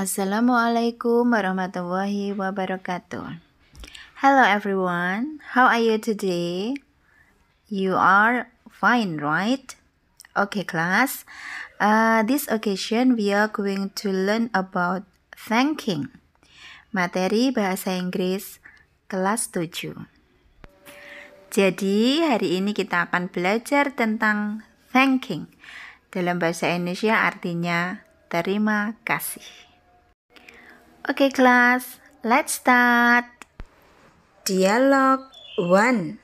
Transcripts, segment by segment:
Assalamualaikum warahmatullahi wabarakatuh. Hello everyone, how are you today? You are fine, right? Okay, class. Uh, this occasion we are going to learn about thanking. Materi bahasa Inggris kelas 7. Jadi, hari ini kita akan belajar tentang thanking. Dalam bahasa Indonesia artinya terima kasih. Oke okay, kelas, let's start. Dialog 1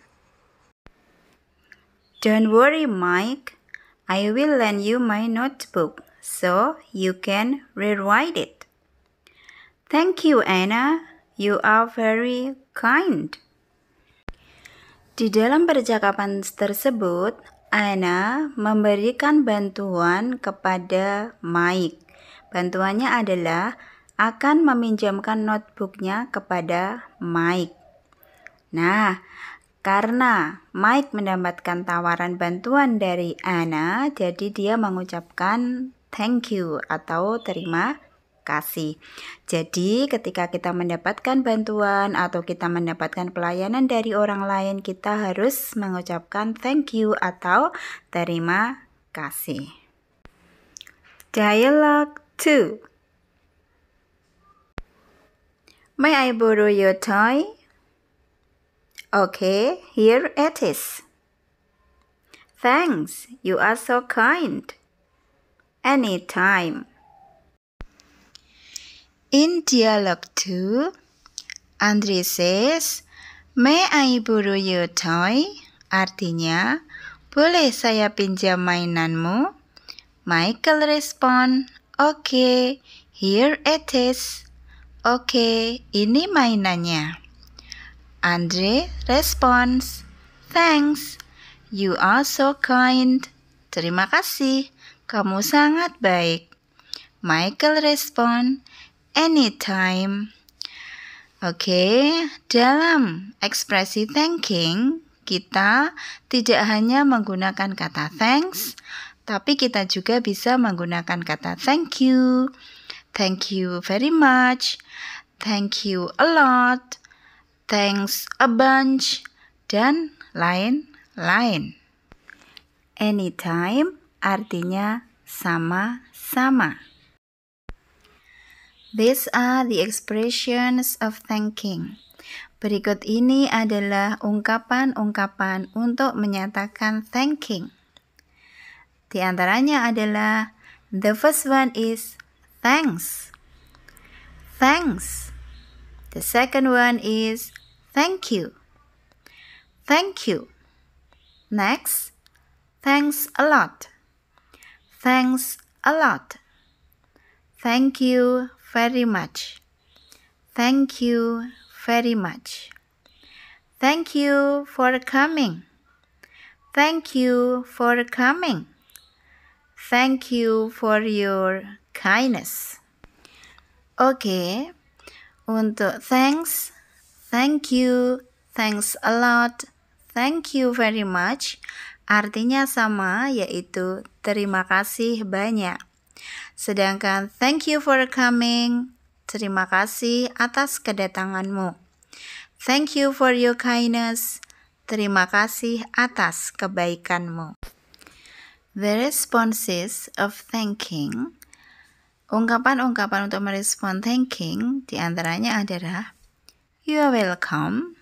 Don't worry Mike, I will lend you my notebook so you can rewrite it. Thank you Anna, you are very kind. Di dalam percakapan tersebut, Anna memberikan bantuan kepada Mike. Bantuannya adalah akan meminjamkan notebooknya kepada Mike. Nah, karena Mike mendapatkan tawaran bantuan dari Anna, jadi dia mengucapkan thank you atau terima kasih. Jadi, ketika kita mendapatkan bantuan atau kita mendapatkan pelayanan dari orang lain, kita harus mengucapkan thank you atau terima kasih. Dialog 2 May I borrow your toy? Okay, here it is. Thanks, you are so kind. Anytime. In dialogue 2, Andre says, May I borrow your toy? Artinya, boleh saya pinjam mainanmu? Michael respond, Okay, here it is. Oke, ini mainannya. Andre responds, Thanks, you are so kind. Terima kasih, kamu sangat baik. Michael respond, Anytime. Oke, okay, dalam ekspresi thanking, kita tidak hanya menggunakan kata thanks, tapi kita juga bisa menggunakan kata thank you, Thank you very much. Thank you a lot. Thanks a bunch. Dan lain-lain. Anytime artinya sama-sama. These are the expressions of thanking. Berikut ini adalah ungkapan-ungkapan untuk menyatakan thanking. Di antaranya adalah the first one is thanks. Thanks. The second one is thank you. Thank you. Next, thanks a lot. Thanks a lot. Thank you very much. Thank you very much. Thank you for coming. Thank you for coming. Thank you for your kindness. Oke, okay. untuk thanks, thank you, thanks a lot, thank you very much, artinya sama yaitu terima kasih banyak. Sedangkan thank you for coming, terima kasih atas kedatanganmu. Thank you for your kindness, terima kasih atas kebaikanmu. The responses of thanking. Ungkapan-ungkapan untuk merespon thanking diantaranya adalah You're welcome.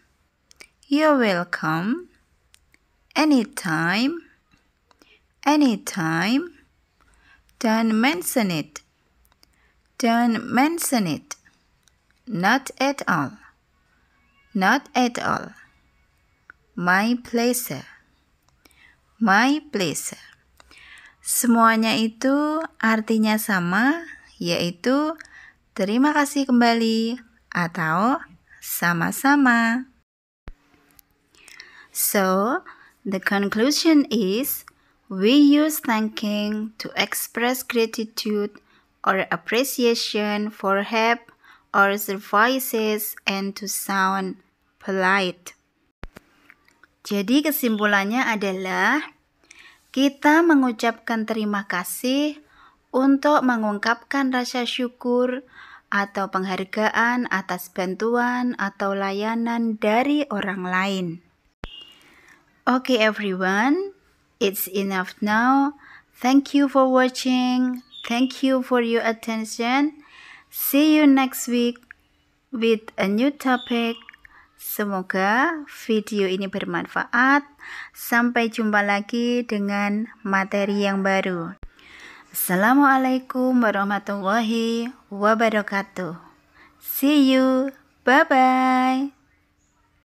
You're welcome. Anytime. Anytime. Don't mention it. Don't mention it. Not at all. Not at all. My pleasure. My pleasure. Semuanya itu artinya sama, yaitu terima kasih kembali atau sama-sama. So, the conclusion is we use thanking to express gratitude or appreciation for help or services and to sound polite. Jadi kesimpulannya adalah kita mengucapkan terima kasih untuk mengungkapkan rasa syukur atau penghargaan atas bantuan atau layanan dari orang lain. Okay, everyone, it's enough now. Thank you for watching. Thank you for your attention. See you next week with a new topic. Semoga video ini bermanfaat. Sampai jumpa lagi dengan materi yang baru. Assalamualaikum warahmatullahi wabarakatuh. See you. Bye bye.